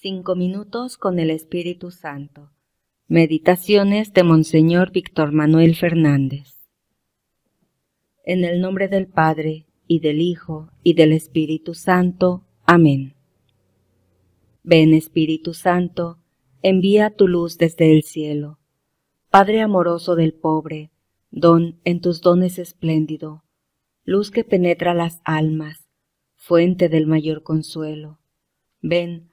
Cinco minutos con el Espíritu Santo. Meditaciones de Monseñor Víctor Manuel Fernández. En el nombre del Padre, y del Hijo, y del Espíritu Santo. Amén. Ven Espíritu Santo, envía tu luz desde el cielo. Padre amoroso del pobre, don en tus dones espléndido, luz que penetra las almas, fuente del mayor consuelo. Ven,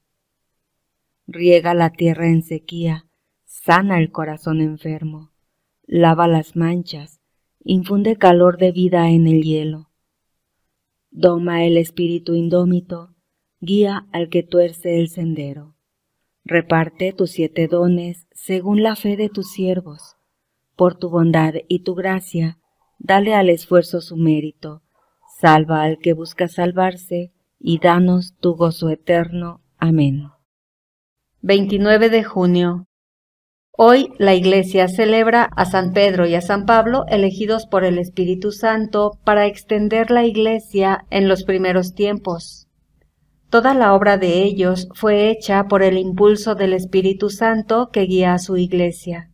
riega la tierra en sequía, sana el corazón enfermo, lava las manchas, infunde calor de vida en el hielo. Doma el espíritu indómito, guía al que tuerce el sendero. Reparte tus siete dones según la fe de tus siervos. Por tu bondad y tu gracia, dale al esfuerzo su mérito. Salva al que busca salvarse y danos tu gozo eterno. Amén. 29 de junio. Hoy la Iglesia celebra a San Pedro y a San Pablo elegidos por el Espíritu Santo para extender la Iglesia en los primeros tiempos. Toda la obra de ellos fue hecha por el impulso del Espíritu Santo que guía a su Iglesia.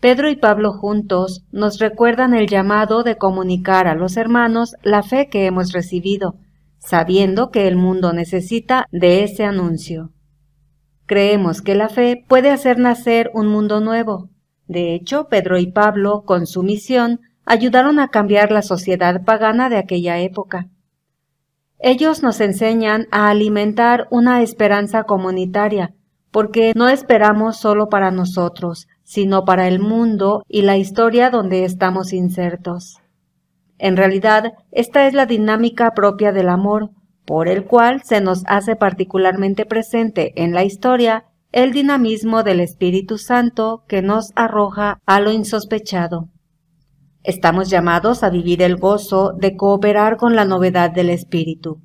Pedro y Pablo juntos nos recuerdan el llamado de comunicar a los hermanos la fe que hemos recibido, sabiendo que el mundo necesita de ese anuncio. Creemos que la fe puede hacer nacer un mundo nuevo. De hecho, Pedro y Pablo, con su misión, ayudaron a cambiar la sociedad pagana de aquella época. Ellos nos enseñan a alimentar una esperanza comunitaria, porque no esperamos solo para nosotros, sino para el mundo y la historia donde estamos insertos. En realidad, esta es la dinámica propia del amor, por el cual se nos hace particularmente presente en la historia el dinamismo del Espíritu Santo que nos arroja a lo insospechado. Estamos llamados a vivir el gozo de cooperar con la novedad del Espíritu.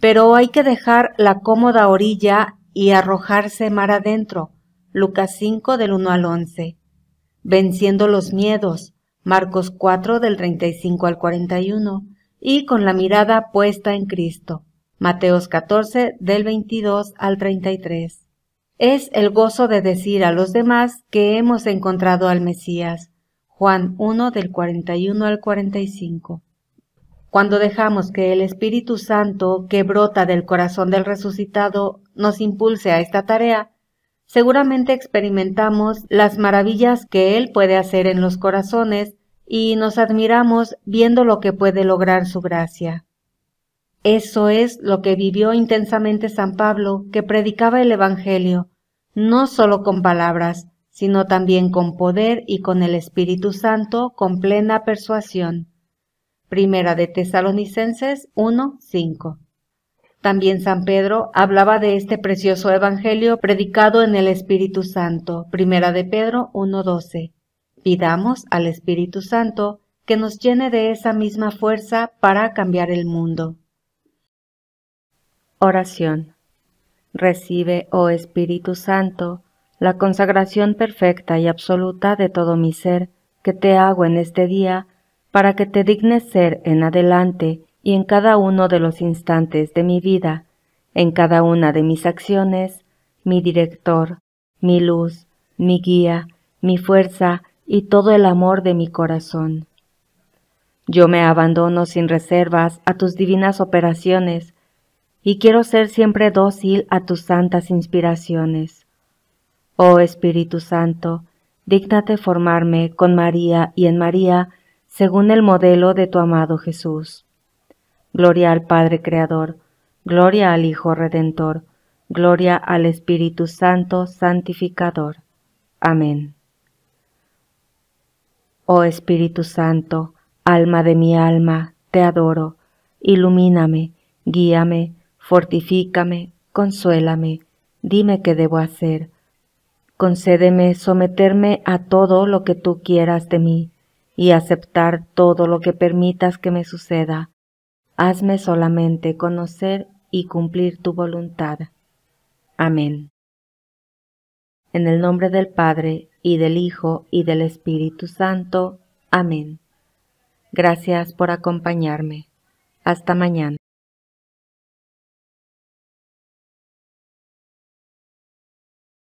Pero hay que dejar la cómoda orilla y arrojarse mar adentro. Lucas 5 del 1 al 11. Venciendo los miedos. Marcos 4 del 35 al 41 y con la mirada puesta en Cristo. Mateos 14 del 22 al 33. Es el gozo de decir a los demás que hemos encontrado al Mesías. Juan 1 del 41 al 45. Cuando dejamos que el Espíritu Santo, que brota del corazón del resucitado, nos impulse a esta tarea, seguramente experimentamos las maravillas que Él puede hacer en los corazones y nos admiramos viendo lo que puede lograr su gracia. Eso es lo que vivió intensamente San Pablo, que predicaba el Evangelio, no sólo con palabras, sino también con poder y con el Espíritu Santo con plena persuasión. Primera de Tesalonicenses 1:5. También San Pedro hablaba de este precioso evangelio predicado en el Espíritu Santo. Primera de Pedro 1:12. Pidamos al Espíritu Santo que nos llene de esa misma fuerza para cambiar el mundo. Oración. Recibe, oh Espíritu Santo, la consagración perfecta y absoluta de todo mi ser que te hago en este día, para que te dignes ser en adelante y en cada uno de los instantes de mi vida, en cada una de mis acciones, mi director, mi luz, mi guía, mi fuerza, y todo el amor de mi corazón. Yo me abandono sin reservas a tus divinas operaciones y quiero ser siempre dócil a tus santas inspiraciones. Oh Espíritu Santo, dígnate formarme con María y en María según el modelo de tu amado Jesús. Gloria al Padre Creador, gloria al Hijo Redentor, gloria al Espíritu Santo Santificador. Amén. Oh Espíritu Santo, alma de mi alma, te adoro, ilumíname, guíame, fortifícame, consuélame, dime qué debo hacer. Concédeme someterme a todo lo que tú quieras de mí y aceptar todo lo que permitas que me suceda. Hazme solamente conocer y cumplir tu voluntad. Amén. En el nombre del Padre, y del Hijo, y del Espíritu Santo. Amén. Gracias por acompañarme. Hasta mañana.